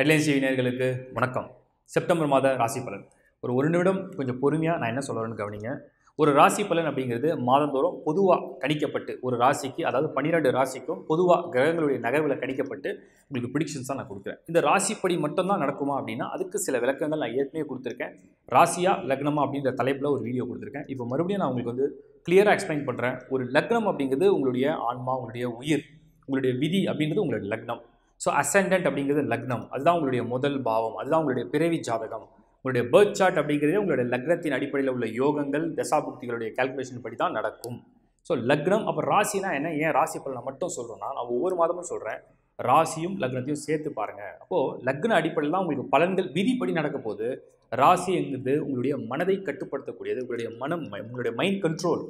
Headlines நேர்களுக்கு வணக்கம் September மாத ராசி பலன் ஒரு ஒரு நிமிடம் கொஞ்சம் பொறுமையாக நான் என்ன சொல்கிறேன்னு கவனிங்க ஒரு ராசி பலன் அப்படிங்கிறது மாதந்தோறும் பொதுவாக கணிக்கப்பட்டு ஒரு ராசிக்கு அதாவது பன்னிரெண்டு ராசிக்கும் பொதுவாக கிரகங்களுடைய நகர்வில் கணிக்கப்பட்டு உங்களுக்கு தான் நான் கொடுக்குறேன் இந்த ராசிப்படி மட்டும்தான் நடக்குமா அப்படின்னா அதுக்கு சில விளக்கங்கள் நான் ஏற்கனவே கொடுத்துருக்கேன் ராசியாக லக்னமா அப்படின்ற தலைப்பில் ஒரு வீடியோ கொடுத்துருக்கேன் இப்போ மறுபடியும் நான் உங்களுக்கு வந்து கிளியராக எக்ஸ்பிளைன் பண்ணுறேன் ஒரு லக்னம் அப்படிங்கிறது உங்களுடைய ஆன்மா உங்களுடைய உயிர் உங்களுடைய விதி அப்படின்றது உங்களுடைய லக்னம் ஸோ அசண்டன்ட் அப்படிங்கிறது லக்னம் அதுதான் உங்களுடைய முதல் பாவம் அதுதான் உங்களுடைய பிறவி ஜாதகம் உங்களுடைய பேர்த் சார்ட் அப்படிங்கிறது உங்களுடைய லக்னத்தின் அடிப்படையில் உள்ள யோகங்கள் தசாபுக்திகளுடைய கால்குலேஷன் படி தான் நடக்கும் ஸோ லக்னம் அப்போ ராசினா என்ன ஏன் ராசி பலனை மட்டும் சொல்கிறோன்னா நான் ஒவ்வொரு மாதமும் சொல்கிறேன் ராசியும் லக்னத்தையும் சேர்த்து பாருங்கள் அப்போது லக்ன அடிப்படையில் தான் உங்களுக்கு பலன்கள் விதிப்படி நடக்க போது ராசி எங்குது உங்களுடைய மனதை கட்டுப்படுத்தக்கூடியது உங்களுடைய மனம் உங்களுடைய மைண்ட் கண்ட்ரோல்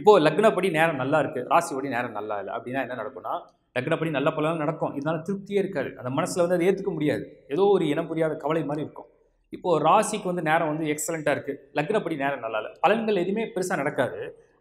இப்போது லக்னப்படி நேரம் நல்லா இருக்குது ராசிப்படி நேரம் நல்லா இல்லை அப்படின்னா என்ன நடக்கும்னா டக்குனப்படி நல்ல பலன் நடக்கும் இதனால் திருப்தியே இருக்காது அந்த மனசில் வந்து அதை ஏற்றுக்க முடியாது ஏதோ ஒரு இனம் புரியாத கவலை மாதிரி இருக்கும் இப்போது ராசிக்கு வந்து நேரம் வந்து எக்ஸலண்ட்டாக இருக்குது லக்னப்படி நேரம் நல்லா இல்லை பலன்கள் எதுவுமே பெருசாக நடக்காது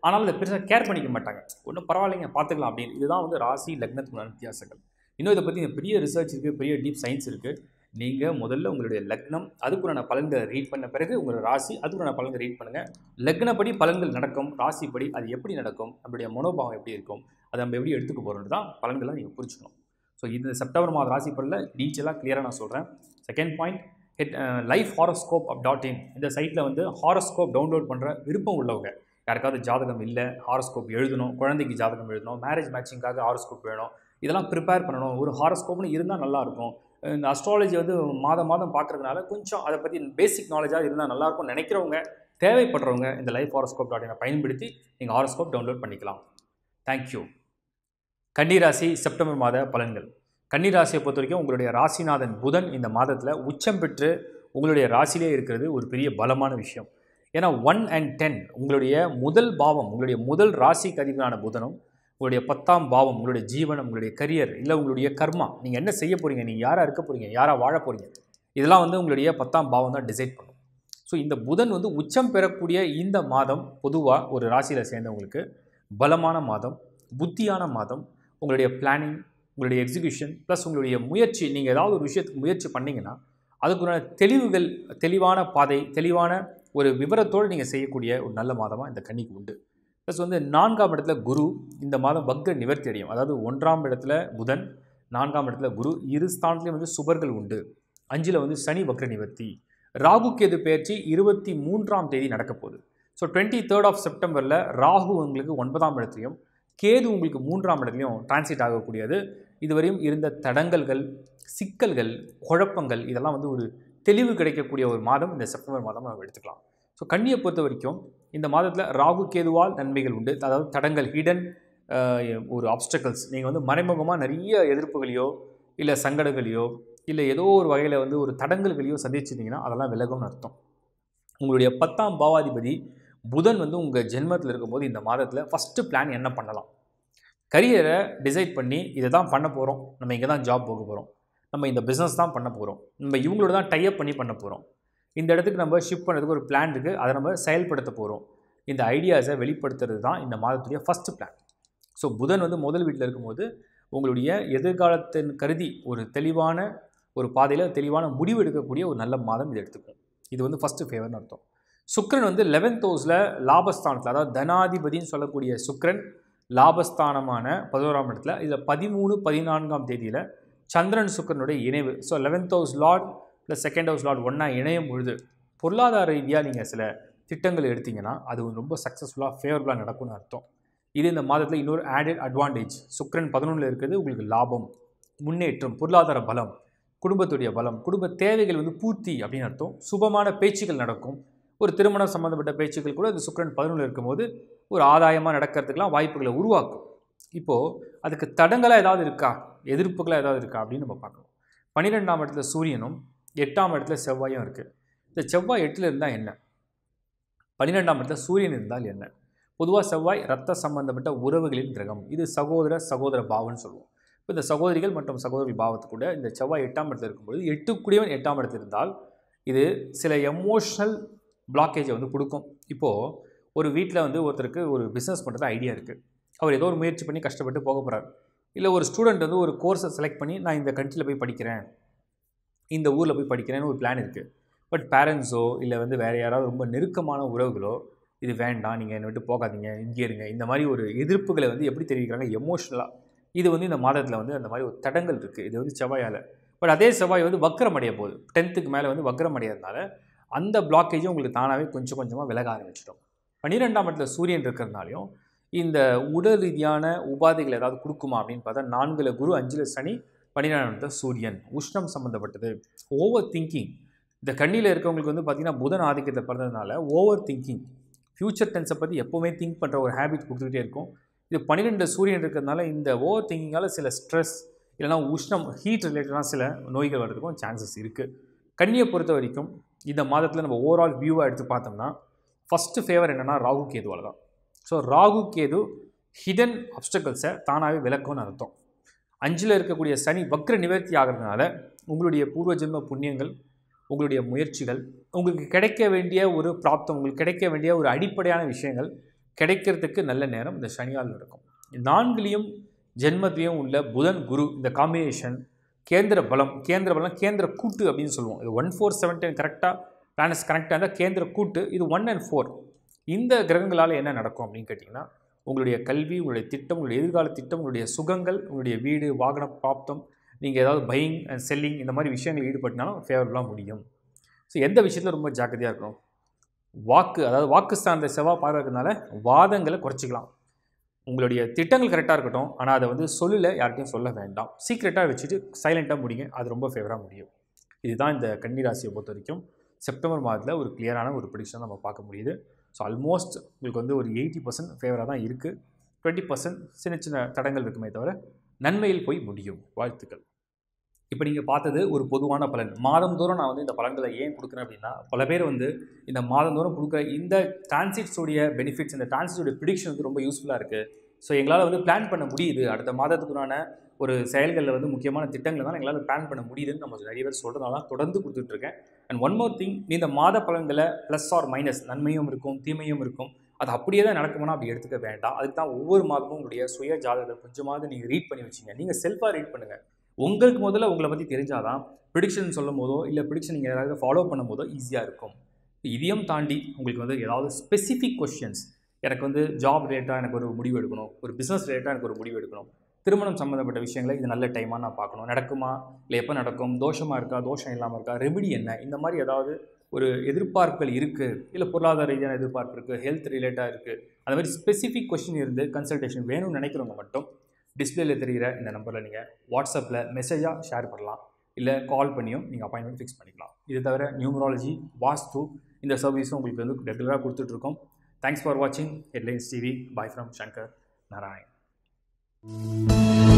ஆனால் அதை பெருசாக கேர் பண்ணிக்க மாட்டாங்க ஒன்றும் பரவாயில்லைங்க பார்த்துக்கலாம் அப்படின்னு இதுதான் வந்து ராசி லக்னத்துக்குள்ளான வித்தியாசங்கள் இன்னும் இதை பற்றி பெரிய ரிசர்ச் இருக்குது பெரிய டீப் சயின்ஸ் இருக்குது நீங்கள் முதல்ல உங்களுடைய லக்னம் அதுக்குள்ளான பலன்களை ரீட் பண்ண பிறகு உங்களோட ராசி அதுக்குள்ளான பலன்களை ரீட் பண்ணுங்கள் லக்னப்படி பலன்கள் நடக்கும் ராசிப்படி அது எப்படி நடக்கும் நம்மளுடைய மனோபாவம் எப்படி இருக்கும் அதை நம்ம எப்படி எடுத்துக்க போகிறது தான் பலன்களை நீங்கள் புரிஞ்சுக்கணும் ஸோ இந்த செப்டம்பர் மாதம் ராசி பலனில் டீச்செல்லாம் கிளியராக நான் சொல்கிறேன் second point head life horoscope app dot in இந்த சைட்டில் வந்து ஹாரோஸ்கோப் டவுன்லோட் பண்ணுற விருப்பம் உள்ளவங்க யாருக்காவது ஜாதகம் இல்லை ஹாரோஸ்கோப் எழுதணும் குழந்தைக்கு ஜாதகம் எழுதணும் மேரேஜ் மேட்சிங்காக ஹாரோஸ்கோப் வேணும் இதெல்லாம் ப்ரிப்பேர் பண்ணணும் ஒரு ஹாரோஸ்கோப்னு இருந்தால் நல்லாயிருக்கும் இந்த அஸ்ட்ராலஜி வந்து மாதம் மாதம் பார்க்குறதுனால கொஞ்சம் அதை பற்றி பேசிக் நாலேஜாக இருந்தால் நல்லாயிருக்கும் நினைக்கிறவங்க தேவைப்படுறவங்க இந்த லைஃப் ஹாரோஸ்கோப் டாட் இனை பயன்படுத்தி நீங்கள் ஹாரோஸ்கோப் டவுன்லோட் பண்ணிக்கலாம் தேங்க்யூ கன்னிராசி செப்டம்பர் மாத பலன்கள் கன்னிராசியை பொறுத்த வரைக்கும் உங்களுடைய ராசிநாதன் புதன் இந்த மாதத்தில் உச்சம் பெற்று உங்களுடைய ராசிலே இருக்கிறது ஒரு பெரிய பலமான விஷயம் ஏன்னா ஒன் அண்ட் டென் உங்களுடைய முதல் பாவம் உங்களுடைய முதல் ராசிக்கு அதிபரான புதனும் உங்களுடைய பத்தாம் பாவம் உங்களுடைய ஜீவனம் உங்களுடைய கரியர் இல்லை உங்களுடைய கர்மா நீங்கள் என்ன செய்ய போகிறீங்க நீங்கள் யாராக இருக்க போகிறீங்க யாராக வாழ போகிறீங்க இதெல்லாம் வந்து உங்களுடைய பத்தாம் பாவம் தான் டிசைட் பண்ணும் ஸோ இந்த புதன் வந்து உச்சம் பெறக்கூடிய இந்த மாதம் பொதுவாக ஒரு ராசியில் சேர்ந்தவங்களுக்கு பலமான மாதம் புத்தியான மாதம் உங்களுடைய பிளானிங் உங்களுடைய எக்ஸிக்யூஷன் ப்ளஸ் உங்களுடைய முயற்சி நீங்கள் ஏதாவது ஒரு விஷயத்துக்கு முயற்சி பண்ணிங்கன்னா அதுக்குண்டான தெளிவுகள் தெளிவான பாதை தெளிவான ஒரு விவரத்தோடு நீங்கள் செய்யக்கூடிய ஒரு நல்ல மாதமாக இந்த கன்னிக்கு உண்டு ப்ளஸ் வந்து நான்காம் இடத்துல குரு இந்த மாதம் வக்ர நிவர்த்தி அடையும் அதாவது ஒன்றாம் இடத்துல புதன் நான்காம் இடத்துல குரு இரு ஸ்தானத்துலேயும் வந்து சுபர்கள் உண்டு அஞ்சில் வந்து சனி வக்ர நிவர்த்தி ராகு கேது பயிற்சி இருபத்தி மூன்றாம் தேதி நடக்க போகுது ஸோ டுவெண்ட்டி தேர்ட் ஆஃப் செப்டம்பரில் ராகு உங்களுக்கு ஒன்பதாம் இடத்துலையும் கேது உங்களுக்கு மூன்றாம் இடத்துலையும் டிரான்சிட் ஆகக்கூடியது இதுவரையும் இருந்த தடங்கல்கள் சிக்கல்கள் குழப்பங்கள் இதெல்லாம் வந்து ஒரு தெளிவு கிடைக்கக்கூடிய ஒரு மாதம் இந்த செப்டம்பர் மாதமாக நம்ம எடுத்துக்கலாம் ஸோ கண்ணியை பொறுத்த வரைக்கும் இந்த மாதத்தில் ராகு கேதுவால் நன்மைகள் உண்டு அதாவது தடங்கள் ஹிடன் ஒரு ஆப்ஸ்டக்கல்ஸ் நீங்கள் வந்து மறைமுகமாக நிறைய எதிர்ப்புகளையோ இல்லை சங்கடங்களையோ இல்லை ஏதோ ஒரு வகையில் வந்து ஒரு தடங்கல்களையோ சந்திச்சிருந்தீங்கன்னா அதெல்லாம் விலகும்னு அர்த்தம் உங்களுடைய பத்தாம் பாவாதிபதி புதன் வந்து உங்கள் ஜென்மத்தில் இருக்கும்போது இந்த மாதத்தில் ஃபஸ்ட்டு பிளான் என்ன பண்ணலாம் கரியரை டிசைட் பண்ணி இதை தான் பண்ண போகிறோம் நம்ம இங்கே தான் ஜாப் போக போகிறோம் நம்ம இந்த பிஸ்னஸ் தான் பண்ண போகிறோம் நம்ம இவங்களோட தான் டைப் பண்ணி பண்ண போகிறோம் இந்த இடத்துக்கு நம்ம ஷிஃப்ட் பண்ணுறதுக்கு ஒரு பிளான் இருக்குது அதை நம்ம செயல்படுத்த போகிறோம் இந்த ஐடியாஸை வெளிப்படுத்துறது தான் இந்த மாதத்துடைய ஃபஸ்ட்டு பிளான் ஸோ புதன் வந்து முதல் வீட்டில் இருக்கும்போது உங்களுடைய எதிர்காலத்தின் கருதி ஒரு தெளிவான ஒரு பாதையில் தெளிவான முடிவு எடுக்கக்கூடிய ஒரு நல்ல மாதம் இதை எடுத்துக்கும் இது வந்து ஃபஸ்ட்டு ஃபேவர்னு அர்த்தம் சுக்ரன் வந்து லெவன்த் ஹவுஸில் லாபஸ்தானத்தில் அதாவது தனாதிபதினு சொல்லக்கூடிய சுக்ரன் லாபஸ்தானமான பதினோராம் இடத்துல இதில் பதிமூணு பதினான்காம் தேதியில் சந்திரன் சுக்கரனுடைய இணைவு ஸோ லெவன்த் ஹவுஸ் லார்ட் இல்லை செகண்ட் ஹவுஸ் லார்ட் ஒன்றா இணையும் பொழுது பொருளாதார ரீதியாக நீங்கள் சில திட்டங்கள் எடுத்தீங்கன்னா அது ரொம்ப சக்ஸஸ்ஃபுல்லாக ஃபேவரபுளாக நடக்கும்னு அர்த்தம் இது இந்த மாதத்தில் இன்னொரு ஆடட் அட்வான்டேஜ் சுக்ரன் பதினொன்றில் இருக்கிறது உங்களுக்கு லாபம் முன்னேற்றம் பொருளாதார பலம் குடும்பத்துடைய பலம் குடும்ப தேவைகள் வந்து பூர்த்தி அப்படின்னு அர்த்தம் சுபமான பேச்சுகள் நடக்கும் ஒரு திருமணம் சம்மந்தப்பட்ட பேச்சுக்கள் கூட இந்த சுக்ரன் பதினொன்றில் இருக்கும்போது ஒரு ஆதாயமாக நடக்கிறதுக்கெலாம் வாய்ப்புகளை உருவாக்கும் இப்போது அதுக்கு தடங்களாக ஏதாவது இருக்கா எதிர்ப்புகளாக ஏதாவது இருக்கா அப்படின்னு நம்ம பார்க்கணும் பன்னிரெண்டாம் இடத்துல சூரியனும் எட்டாம் இடத்துல செவ்வாயும் இருக்குது இந்த செவ்வாய் எட்டில் இருந்தால் என்ன பன்னிரெண்டாம் இடத்துல சூரியன் இருந்தால் என்ன பொதுவாக செவ்வாய் ரத்த சம்பந்தப்பட்ட உறவுகளின் கிரகம் இது சகோதர சகோதர பாவம்னு சொல்லுவோம் இப்போ இந்த சகோதரிகள் மற்றும் சகோதரி கூட இந்த செவ்வாய் எட்டாம் இடத்துல எட்டு எட்டுக்குடியவன் எட்டாம் இடத்துல இருந்தால் இது சில எமோஷ்னல் பிளாக்கேஜை வந்து கொடுக்கும் இப்போது ஒரு வீட்டில் வந்து ஒருத்தருக்கு ஒரு பிஸ்னஸ் பண்ணுறது ஐடியா இருக்குது அவர் ஏதோ ஒரு முயற்சி பண்ணி கஷ்டப்பட்டு போக போகிறார் இல்லை ஒரு ஸ்டூடெண்ட் வந்து ஒரு கோர்ஸை செலக்ட் பண்ணி நான் இந்த கண்ட்ரியில் போய் படிக்கிறேன் இந்த ஊரில் போய் படிக்கிறேன்னு ஒரு பிளான் இருக்குது பட் பேரண்ட்ஸோ இல்லை வந்து வேறு யாராவது ரொம்ப நெருக்கமான உறவுகளோ இது வேண்டாம் நீங்கள் என்னை விட்டு போகாதீங்க இங்கே இருங்க இந்த மாதிரி ஒரு எதிர்ப்புகளை வந்து எப்படி தெரிவிக்கிறாங்க எமோஷ்னலாக இது வந்து இந்த மாதத்தில் வந்து அந்த மாதிரி ஒரு தடங்கள் இருக்குது இது வந்து செவ்வாயால் பட் அதே செவ்வாய் வந்து வக்கரம் அடைய போகுது டென்த்துக்கு மேலே வந்து வக்கரம் அடையிறதுனால அந்த பிளாக்கேஜும் உங்களுக்கு தானாகவே கொஞ்சம் கொஞ்சமாக விலக ஆரம்பிச்சிடும் பன்னிரெண்டாம் இடத்துல சூரியன் இருக்கிறதுனாலையும் இந்த உடல் ரீதியான உபாதைகள் ஏதாவது கொடுக்குமா அப்படின்னு பார்த்தா நான்கில் குரு அஞ்சில் சனி பன்னிரெண்டாம் சூரியன் உஷ்ணம் சம்மந்தப்பட்டது ஓவர் திங்கிங் இந்த கண்ணியில் இருக்கவங்களுக்கு வந்து பார்த்திங்கன்னா புதன் ஆதிக்கத்தை பிறந்ததுனால ஓவர் திங்கிங் ஃப்யூச்சர் டென்ஸை பற்றி எப்போவுமே திங்க் பண்ணுற ஒரு ஹேபிட் கொடுத்துக்கிட்டே இருக்கும் இது பன்னிரெண்டு சூரியன் இருக்கிறதுனால இந்த ஓவர் திங்கிங்கால் சில ஸ்ட்ரெஸ் இல்லைனா உஷ்ணம் ஹீட் ரிலேட்டடாக சில நோய்கள் வர்றதுக்கும் சான்சஸ் இருக்குது கண்ணியை பொறுத்த வரைக்கும் இந்த மாதத்தில் நம்ம ஓவரால் வியூவாக எடுத்து பார்த்தோம்னா ஃபஸ்ட்டு ஃபேவர் என்னென்னா ராகு கேதுவால் தான் ஸோ ராகு கேது ஹிடன் அப்டக்கல்ஸை தானாகவே விளக்கும்னு அர்த்தம் அஞ்சில் இருக்கக்கூடிய சனி வக்ர நிவர்த்தி ஆகிறதுனால உங்களுடைய பூர்வ ஜென்ம புண்ணியங்கள் உங்களுடைய முயற்சிகள் உங்களுக்கு கிடைக்க வேண்டிய ஒரு பிராப்தம் உங்களுக்கு கிடைக்க வேண்டிய ஒரு அடிப்படையான விஷயங்கள் கிடைக்கிறதுக்கு நல்ல நேரம் இந்த சனியால் இருக்கும் நான்குலேயும் ஜென்மத்திலையும் உள்ள புதன் குரு இந்த காம்பினேஷன் கேந்திர பலம் கேந்திர பலம் கேந்திர கூட்டு அப்படின்னு சொல்லுவோம் இது ஒன் ஃபோர் செவன் டென் கரெக்டாக பிளானஸ் கரெக்டாக இருந்தால் கேந்திர கூட்டு இது ஒன் அண்ட் ஃபோர் இந்த கிரகங்களால் என்ன நடக்கும் அப்படின்னு கேட்டிங்கன்னா உங்களுடைய கல்வி உங்களுடைய திட்டம் உங்களுடைய எதிர்கால திட்டம் உங்களுடைய சுகங்கள் உங்களுடைய வீடு வாகன பிராப்தம் நீங்கள் ஏதாவது பையிங் அண்ட் செல்லிங் இந்த மாதிரி விஷயங்கள் ஈடுபட்டினாலும் ஃபேவரபுளாக முடியும் ஸோ எந்த விஷயத்தில் ரொம்ப ஜாக்கிரதையாக இருக்கணும் வாக்கு அதாவது வாக்கு சார்ந்த செவ்வாய் பார்க்கறதுனால வாதங்களை குறைச்சிக்கலாம் உங்களுடைய திட்டங்கள் கரெக்டாக இருக்கட்டும் ஆனால் அதை வந்து சொல்லில் யார்கிட்டையும் சொல்ல வேண்டாம் சீக்ரெட்டாக வச்சுட்டு சைலண்ட்டாக முடிங்க அது ரொம்ப ஃபேவராக முடியும் இதுதான் இந்த கன்னிராசியை பொறுத்த வரைக்கும் செப்டம்பர் மாதத்தில் ஒரு கிளியரான ஒரு ப்ரொடிக்ஷன் நம்ம பார்க்க முடியுது ஸோ ஆல்மோஸ்ட் உங்களுக்கு வந்து ஒரு எயிட்டி பர்சன்ட் ஃபேவராக தான் இருக்குது டுவெண்ட்டி பர்சன்ட் சின்ன சின்ன தடங்கள் இருக்குமே தவிர நன்மையில் போய் முடியும் வாழ்த்துக்கள் இப்போ நீங்கள் பார்த்தது ஒரு பொதுவான பலன் மாதந்தோறும் நான் வந்து இந்த பலன்களை ஏன் கொடுக்குறேன் அப்படின்னா பல பேர் வந்து இந்த மாதந்தோறும் கொடுக்குற இந்த ட்ரான்சிட்ஸோடைய பெனிஃபிட்ஸ் இந்த டிரான்சிட்ஸோடைய ப்ரிடிக்ஷன் வந்து ரொம்ப யூஸ்ஃபுல்லாக இருக்குது ஸோ எங்களால் வந்து பிளான் பண்ண முடியுது அடுத்த மாதத்துக்குறான ஒரு செயல்களில் வந்து முக்கியமான திட்டங்களை தான் எங்களால் பிளான் பண்ண முடியுதுன்னு நம்ம நிறைய பேர் சொல்கிறதுனால தான் தொடர்ந்து கொடுத்துட்ருக்கேன் அண்ட் ஒன் மோர் திங் நீ இந்த மாத பலன்களை ப்ளஸ் ஆர் மைனஸ் நன்மையும் இருக்கும் தீமையும் இருக்கும் அது அப்படியே தான் நடக்குமானா அப்படி எடுத்துக்க வேண்டாம் அதுக்கு தான் ஒவ்வொரு மாதமும் உங்களுடைய சுய ஜாதகத்தை கொஞ்சமாவது நீங்கள் ரீட் பண்ணி வச்சுங்க நீங்கள் செல்ஃபாக ரீட் பண்ணுங்கள் உங்களுக்கு முதல்ல உங்களை பற்றி தான் ப்ரிடிக்ஷன் சொல்லும் போதோ இல்லை ப்ரிடிக்ஷன் நீங்கள் ஏதாவது ஃபாலோ பண்ணும் போதோ ஈஸியாக இருக்கும் இதையும் தாண்டி உங்களுக்கு வந்து ஏதாவது ஸ்பெசிஃபிக் கொஷின்ஸ் எனக்கு வந்து ஜாப் ரிலேட்டாக எனக்கு ஒரு முடிவு எடுக்கணும் ஒரு பிஸ்னஸ் ரிலேட்டாக எனக்கு ஒரு முடிவு எடுக்கணும் திருமணம் சம்மந்தப்பட்ட விஷயங்களை இது நல்ல டைமாக நான் பார்க்கணும் நடக்குமா இல்லை எப்போ நடக்கும் தோஷமாக இருக்கா தோஷம் இல்லாமல் இருக்கா ரெமிடி என்ன இந்த மாதிரி ஏதாவது ஒரு எதிர்பார்ப்புகள் இருக்குது இல்லை பொருளாதார ரீதியான எதிர்பார்ப்பு இருக்குது ஹெல்த் ரிலேட்டாக இருக்குது அந்த மாதிரி ஸ்பெசிஃபிக் கொஷின் இருந்து கன்சல்டேஷன் வேணும்னு நினைக்கிறவங்க மட்டும் டிஸ்பிளேல தெரிகிற இந்த நம்பரில் நீங்கள் வாட்ஸ்அப்பில் மெசேஜாக ஷேர் பண்ணலாம் இல்லை கால் பண்ணியும் நீங்கள் அப்பாயின்மெண்ட் ஃபிக்ஸ் பண்ணிக்கலாம் இது தவிர நியூமராலஜி வாஸ்து இந்த சர்வீஸும் உங்களுக்கு வந்து ரெகுலராக கொடுத்துட்ருக்கோம் Thanks for watching Headlines TV. Bye from Shankar Narayan.